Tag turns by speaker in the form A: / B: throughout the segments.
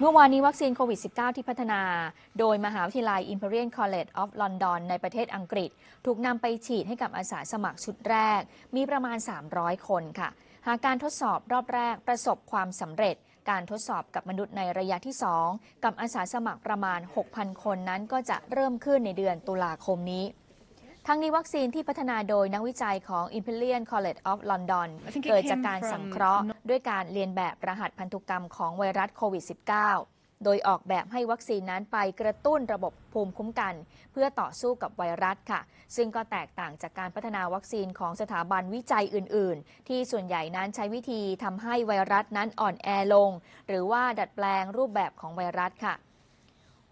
A: เมื่อวานนี้วัคซีนโควิด -19 ที่พัฒนาโดยมหาวิทยาลัย Imperial College of London ในประเทศอังกฤษถูกนำไปฉีดให้กับอาสาสมัครชุดแรก มีประมาณ 300 คนค่ะ หากการทดสอบรอบแรกประสบความสำเร็จ การทดสอบกับมนุษย์ในระยะที่ 2 กับอาสาสมัครประมาณ 6,000 คนนั้นก็จะเริ่มขึ้นในเดือนตุลาคมนี้ ทั้งนี้วัคซีนที่พัฒนาโดยนักวิจัยของ Imperial College of London เกิดจากการสังเคราะห์ด้วยการเรียนแบบรหัสพันธุกรรมของไวรัสโควิด -19 โดยออกแบบให้วัคซีนนั้นไปกระตุ้นระบบภูมิคุ้มกัน เพื่อต่อสู้กับไวรัสค่ะ ซึ่งก็แตกต่างจากการพัฒนาวัคซีนของสถาบันวิจัยอื่น ๆ ที่ส่วนใหญ่นั้นใช้วิธีทำให้ไวรัสนั้นอ่อนแอลง หรือว่าดัดแปลงรูปแบบของไวรัสค่ะ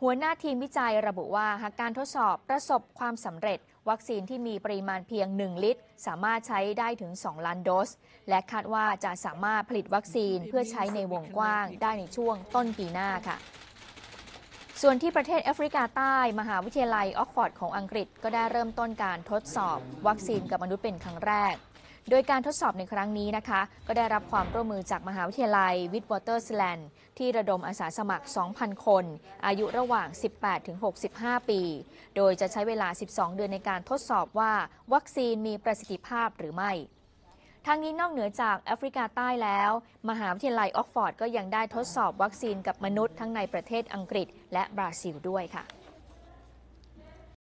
A: หัวหน้าทีมวิจัยระบุว่าหากการทดสอบประสบความสำเร็จ วัคซีนที่มีปริมาณเพียง 1 ลิตร สามารถใช้ได้ถึง 2 ล้านโดส และคาดว่าจะสามารถผลิตวัคซีนเพื่อใช้ในวงกว้าง ได้ในช่วงต้นปีหน้าค่ะ ส่วนที่ประเทศแอฟริกาใต้ มหาวิทยาลัยออกฟอร์ดของอังกฤษ ก็ได้เริ่มต้นการทดสอบ วัคซีนกับมนุษย์เป็นครั้งแรกโดยการทดสอบในครั้งนี้นะคะ ก็ได้รับความร่วมมือจากมหาวิทยาลัยวิทวอเตอร์สแลนด์ ที่ระดมอาสาสมัคร 2,000 คน อายุระหว่าง 18-65 ปี โดยจะใช้เวลา 12 เดือนในการทดสอบว่า วัคซีนมีประสิทธิภาพหรือไม่ ทางนี้นอกเหนือจาก แอฟริกาใต้แล้ว มหาวิทยาลัยออกฟอร์ดก็ยังได้ทดสอบวัคซีนกับมนุษย์ทั้งในประเทศอังกฤษและบราซิลด้วยค่ะ